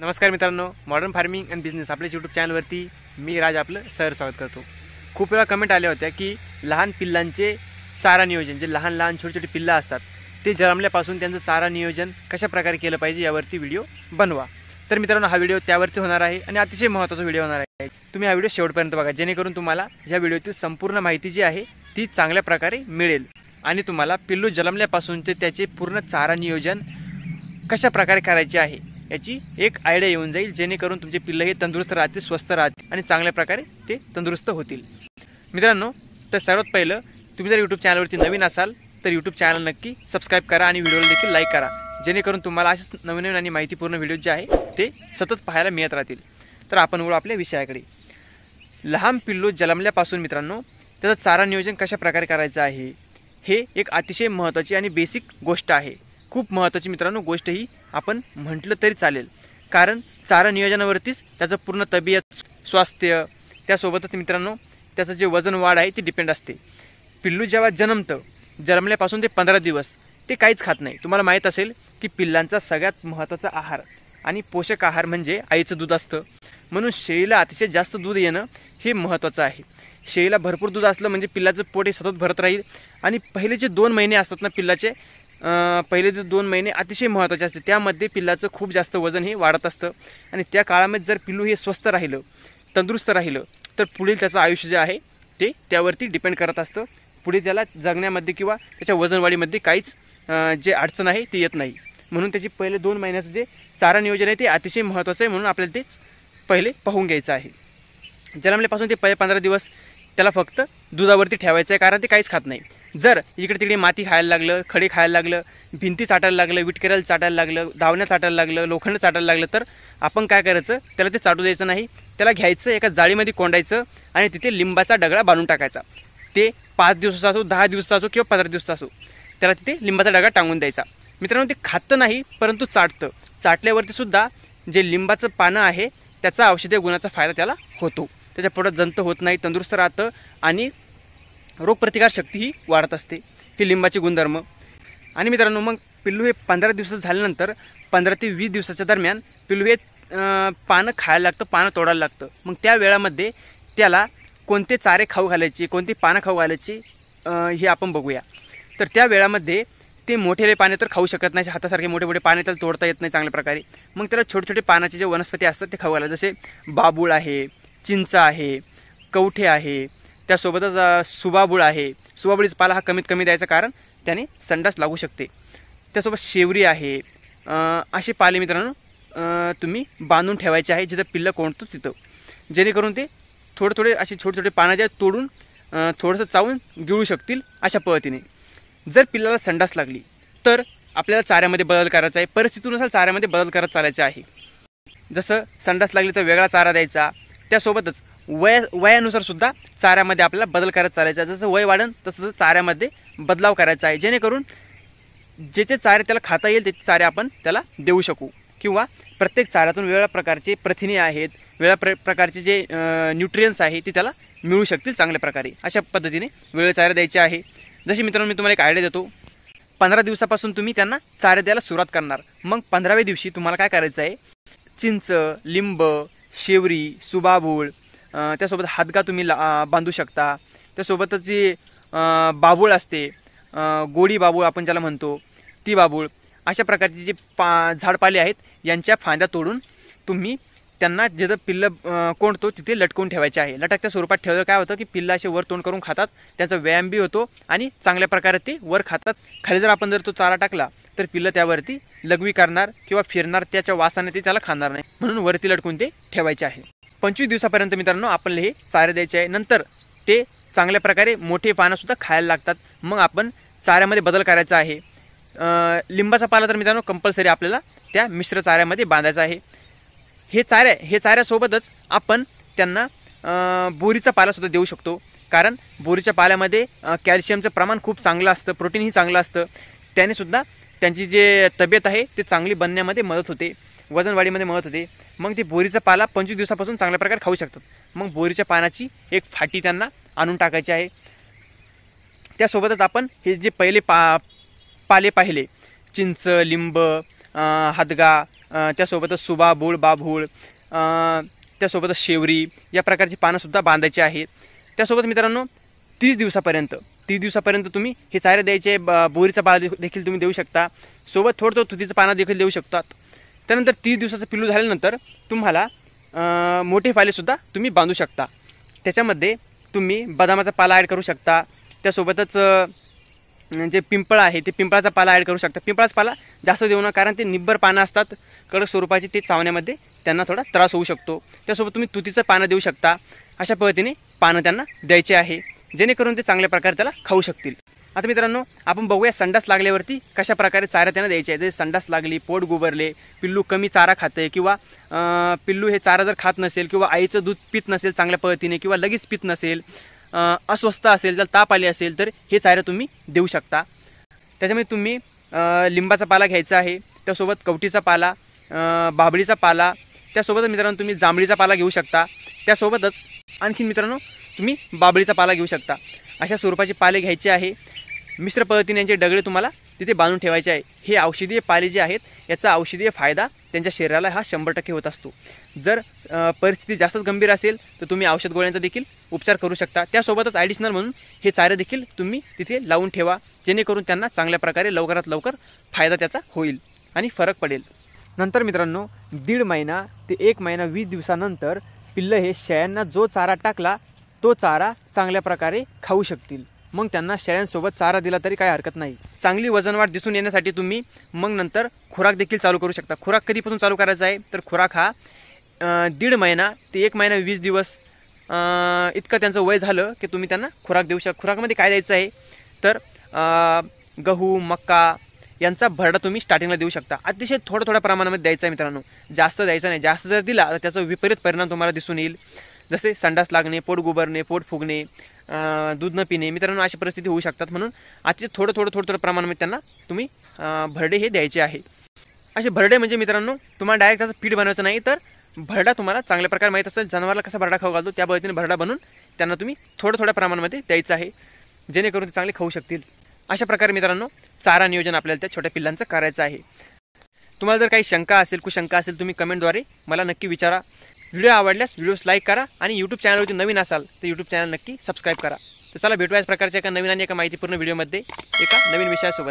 नमस्कार मित्रांनो modern farming and business आपल्या युट्यूब चॅनलवरती मी राज आपलं सर स्वागत करतो खूप वेळा कमेंट आल्या होत्या की लहान पिल्लांचे चारा नियोजन जे लहान लहान छोटे छोटे पिल्ला असतात ते जन्मल्यापासून त्यांचं चारा नियोजन कशा प्रकारे केलं पाहिजे यावरती व्हिडिओ बनवा तर मित्रांनो हा व्हिडिओ त्यावरती होणार आहे आणि अतिशय महत्त्वाचा व्हिडिओ होणार आहे तुम्ही हा व्हिडिओ शेवटपर्यंत बघा जेणेकरून तुम्हाला या व्हिडिओतील संपूर्ण माहिती जी आहे ती चांगल्या प्रकारे मिळेल आणि तुम्हाला पिल्लू जन्मल्यापासून ते त्याचे पूर्ण चारा नियोजन कशा प्रकारे करायचे आहे याची एक आयडिया येऊन जाईल जेणेकरून तुमचे पिल्लं हे तंदुरुस्त राहतील स्वस्त राहतील आणि चांगल्या प्रकारे ते तंदुरुस्त होतील मित्रांनो तर सर्वात पहिलं तुम्ही जर यूट्यूब चॅनलवरती नवीन असाल तर यूट्यूब चॅनल नक्की सबस्क्राईब करा आणि व्हिडिओला देखील लाईक करा जेणेकरून तुम्हाला असेच नवीन नवीन आणि माहितीपूर्ण व्हिडिओ जे आहे ते सतत पाहायला मिळत राहतील तर आपण वळू आपल्या विषयाकडे लहान पिल्लो जन्मल्यापासून मित्रांनो त्याचं चारा नियोजन कशा प्रकारे करायचं आहे हे एक अतिशय महत्त्वाची आणि बेसिक गोष्ट आहे खूप महत्त्वाची मित्रांनो गोष्ट ही आपण म्हटलं तरी चालेल कारण चारा नियोजनावरतीच त्याचं पूर्ण तब्येत स्वास्थ्य त्यासोबतच मित्रांनो त्याचं जे वजन वाढ आहे ते डिपेंड असते पिल्लू जेव्हा जन्मतं जन्मल्यापासून ते पंधरा दिवस ते काहीच खात नाही तुम्हाला माहीत असेल की पिल्लांचा सगळ्यात महत्त्वाचा आहार आणि पोषक आहार म्हणजे आईचं दूध असतं म्हणून शेळीला अतिशय जास्त दूध येणं हे महत्त्वाचं आहे शेळीला भरपूर दूध असलं म्हणजे पिल्लाचं पोट हे सतत भरत राहील आणि पहिले जे दोन महिने असतात ना पिल्लाचे पहिले जे दोन महिने अतिशय महत्त्वाचे असते त्यामध्ये पिल्लाचं खूप जास्त वजन हे वाढत असतं आणि त्या काळामध्ये जर पिल्लू हे स्वस्त राहिलं तंदुरुस्त राहिलं तर पुढील त्याचं आयुष्य जे आहे ते त्यावरती डिपेंड करत असतं पुढे त्याला जगण्यामध्ये किंवा त्याच्या वजनवाढीमध्ये काहीच जे अडचण आहे ते येत नाही म्हणून त्याची पहिले दोन महिन्याचं जे चारा नियोजन आहे ते अतिशय महत्त्वाचं आहे म्हणून आपल्याला तेच पहिले पाहून घ्यायचं आहे जन्मल्यापासून ते पहिले पंधरा दिवस त्याला फक्त दुधावरती ठेवायचं आहे कारण ते काहीच खात नाही जर इकडे तिकडे माती खायला लागलं खडे खायला लागलं भिंती चाटायला लागलं विटकेरायला चाटायला लागलं धावण्या चाटायला लागलं लोखंड चाटायला लागलं तर आपण काय करायचं त्याला ते चाटू द्यायचं नाही त्याला घ्यायचं एका जाळीमध्ये कोंडायचं आणि तिथे लिंबाचा डगळा बांधून टाकायचा ते पाच दिवसाचा असो दहा दिवसाचा असो किंवा पंधरा दिवसाचा असो त्याला तिथे लिंबाचा डगळा टांगून द्यायचा मित्रांनो ते खातं नाही परंतु चाटतं चाटल्यावरती सुद्धा जे लिंबाचं पानं आहे त्याचा औषधी गुणाचा फायदा त्याला होतो त्याच्या पोटात जंत होत नाही तंदुरुस्त राहतं आणि रोगप्रतिकारशक्ती ही वाढत असते हे लिंबाचे गुणधर्म आणि मित्रांनो मग पिल्लू हे पंधरा दिवस झाल्यानंतर पंधरा ते वीस दिवसाच्या दरम्यान पिल्लू हे पानं खायला लागतं पानं तोडायला लागतं मग त्या वेळामध्ये त्याला कोणते चारे खाऊ घालायचे कोणती पानं खाऊ घालायची हे आपण बघूया तर त्या वेळामध्ये ते मोठेले पाने तर खाऊ शकत नाही हातासारखे मोठे मोठे पाने त्याला तोडता येत नाही चांगल्या प्रकारे मग त्याला छोटे छोटे पानाचे जे वनस्पती असतात ते खाऊ घाला जसे बाबूळ आहे चिंचा आहे कवठे आहे त्यासोबतच सुबाबुळ आहे सुबाबुळीचा पाला हा कमीत कमी द्यायचं कारण त्याने संडास लागू शकते त्यासोबत शेवरी आहे असे पाले मित्रांनो तुम्ही बांधून ठेवायचे आहे जिथं पिल्लं कोणतं तिथं जेणेकरून ते थोडे थोडे असे छोटे छोटे पानं जे तोडून थोडंसं चावून गिळू शकतील अशा पद्धतीने जर पिल्लाला संडास लागली तर आपल्याला चाऱ्यामध्ये बदल करायचा आहे परिस्थितीनुसार चाऱ्यामध्ये बदल करत चालायचे आहे जसं संडास लागली तर वेगळा चारा द्यायचा त्यासोबतच वय वयानुसार सुद्धा चाऱ्यामध्ये आपल्याला बदल करायचा चालायचा आहे जसं वय वाढन तसं चाऱ्यामध्ये बदलाव करायचा आहे जेणेकरून जे ते चारे त्याला खाता येईल ते चारे आपण त्याला देऊ शकू किंवा प्रत्येक चाऱ्यातून वेगळ्या प्रकारचे प्रथिने आहेत वेगळ्या प्रकारचे जे न्यूट्रियन्स आहे ते त्याला मिळू शकतील चांगल्या प्रकारे अशा पद्धतीने वेगळे चारे द्यायचे आहे जसे मित्रांनो मी तुम्हाला एक आयडिया देतो पंधरा दिवसापासून तुम्ही त्यांना चारे द्यायला सुरुवात करणार मग पंधराव्या दिवशी तुम्हाला काय करायचं आहे चिंच लिंब शेवरी सुबाबूळ त्यासोबत हातगा तुम्ही बांधू शकता त्यासोबतच जी बाबूळ असते गोडी बाबूळ आपण ज्याला म्हणतो ती बाबूळ अशा प्रकारची जी पा झाडपाले आहेत यांच्या फांद्या तोडून तुम्ही त्यांना जिथं पिल्लं कोंडतो तिथे लटकवून ठेवायचे आहे लटकत्या स्वरूपात ठेवलं काय होतं की पिल्लं असे वर तोंड करून खातात त्यांचा व्यायाम बी होतो आणि चांगल्या प्रकारे ते वर खातात खाली जर आपण जर तो चारा टाकला तर पिल्लं त्यावरती लघवी करणार किंवा फिरणार त्याच्या वासाने ते त्याला खाणार नाही म्हणून वरती लटकून ते ठेवायचे आहे पंचवीस दिवसापर्यंत मित्रांनो आपल्याला हे चारे द्यायचे आहे नंतर ते चांगल्या प्रकारे मोठे पानंसुद्धा खायला लागतात मग आपण चाऱ्यामध्ये बदल करायचा आहे लिंबाचा पाला तर मित्रांनो कंपल्सरी आपल्याला त्या मिश्र चाऱ्यामध्ये बांधायचा आहे हे चाऱ्या हे चाऱ्यासोबतच आपण त्यांना बोरीचा पालासुद्धा देऊ शकतो कारण बोरीच्या पाल्यामध्ये कॅल्शियमचं प्रमाण खूप चांगलं असतं प्रोटीनही चांगलं असतं त्यानेसुद्धा त्यांची जे तब्येत आहे ते चांगली बनण्यामध्ये मदत होते वजनवाढीमध्ये मदत होते मग ते बोरीचा पाला पंचवीस दिवसापासून चांगल्या प्रकारे खाऊ शकतात मग बोरीच्या पानाची एक फाटी त्यांना आणून टाकायची आहे त्यासोबतच आपण हे जे पहिले पा पाले पाहिले चिंच लिंब हदगा त्यासोबतच सुबा बाभूळ त्यासोबतच शेवरी या प्रकारची पानंसुद्धा बांधायची आहेत त्यासोबत मित्रांनो तीस दिवसापर्यंत तीस दिवसापर्यंत तुम्ही हे चारे द्यायचे बोरीचा पाला देखील तुम्ही देऊ शकता सोबत थोडं थोडं तुतीचं पानं देखील देऊ शकतात त्यानंतर तीस दिवसाचं पिल्लू झाल्यानंतर तुम्हाला मोठे फायलेसुद्धा तुम्ही बांधू शकता त्याच्यामध्ये तुम्ही बदामाचा पाला ॲड करू शकता त्यासोबतच जे पिंपळ आहे ते पिंपळाचा पाला ॲड करू शकता पिंपळाचा पाला जास्त देऊ नका कारण ते निब्बर पानं असतात कडक स्वरूपाची ते चावण्यामध्ये त्यांना थोडा त्रास होऊ शकतो त्यासोबत तुम्ही तुतीचं पानं देऊ शकता अशा पद्धतीने पानं त्यांना द्यायचे आहे जेणेकरून ते चांगल्या प्रकारे त्याला खाऊ शकतील आता मित्रांनो आपण बघूया संडास लागल्यावरती कशा प्रकारे चारा त्यांना द्यायचे आहे जे संडास लागली पोट गुबरले पिल्लू कमी चारा खाते किंवा पिल्लू हे चारा जर खात नसेल किंवा आईचं दूध पित नसेल चांगल्या पद्धतीने किंवा लगेच पित नसेल अस्वस्थ असेल जर ताप आली असेल तर हे चारा तुम्ही देऊ शकता त्याच्यामध्ये तुम्ही लिंबाचा पाला घ्यायचा आहे त्यासोबत कवटीचा पाला बाबळीचा पाला त्यासोबतच मित्रांनो तुम्ही जांभळीचा पाला घेऊ शकता त्यासोबतच आणखीन मित्रांनो तुम्ही बाबळीचा पाला घेऊ शकता अशा स्वरूपाचे पाले घ्यायचे आहे मिश्र पद्धतीने यांचे डगळे तुम्हाला तिथे बांधून ठेवायचे आहे हे औषधीय पाले जे आहेत याचा औषधीय फायदा त्यांच्या शरीराला हा शंभर टक्के होत असतो जर परिस्थिती जास्तच गंभीर असेल तर तुम्ही औषध गोळ्यांचा देखील उपचार करू शकता त्यासोबतच ॲडिशनल म्हणून हे चारे देखील तुम्ही तिथे लावून ठेवा जेणेकरून त्यांना चांगल्या प्रकारे लवकरात लवकर फायदा त्याचा होईल आणि फरक पडेल नंतर मित्रांनो दीड महिना ते एक महिना वीस दिवसानंतर पिल्लं हे शेळ्यांना जो चारा टाकला तो चारा चांगल्या प्रकारे खाऊ शकतील मग त्यांना शेळ्यांसोबत चारा दिला तरी काही हरकत नाही चांगली वजनवाढ दिसून येण्यासाठी तुम्ही मग नंतर खुराक देखील चालू करू शकता खुराक कधीपासून चालू करायचा आहे तर खुराक हा दीड महिना ते एक महिना वीस दिवस इतकं त्यांचं वय झालं की तुम्ही त्यांना खुराक देऊ शकता खुराकमध्ये काय द्यायचं आहे तर गहू मक्का यांचा भरडा तुम्ही स्टार्टिंगला देऊ शकता अतिशय थोड्या थोड्या प्रमाणामध्ये द्यायचा आहे मित्रांनो जास्त द्यायचा नाही जास्त जर दिला तर त्याचा विपरीत परिणाम तुम्हाला दिसून येईल जसे संडास लागणे पोट गुबरणे पोट फुगणे दूध न पिणे मित्रांनो अशी परिस्थिती होऊ शकतात म्हणून आजचे थोडं थोडं थोडं थोडं प्रमाणामध्ये त्यांना तुम्ही भरडे हे द्यायचे आहे असे भरडे म्हणजे मित्रांनो तुम्हाला डायरेक्ट त्याचं पीठ बनवायचं नाही तर भरडा तुम्हाला चांगल्या प्रकारे माहीत असेल जनावरला कसा भरडा खाऊ घालतो त्या पद्धतीने भरडा बनवून त्यांना तुम्ही थोड्या थोड्या प्रमाणामध्ये द्यायचं आहे जेणेकरून ते चांगले खाऊ शकतील अशा प्रकारे मित्रांनो चारा नियोजन आपल्याला त्या छोट्या पिल्लांचं करायचं आहे तुम्हाला जर काही शंका असेल कुशंका असेल तुम्ही कमेंटद्वारे मला नक्की विचारा व्हिडिओ आवडल्यास व्हिडिओज लाईक करा आणि यूट्यूब चॅनलवरती नवीन असाल तर यूट्यूब चॅनल नक्की सबस्क्राईब करा तर चला भेटू याच प्रकारच्या एका नवीन आणि एका माहितीपूर्ण व्हिडिओमध्ये एका नवीन विषयासोबत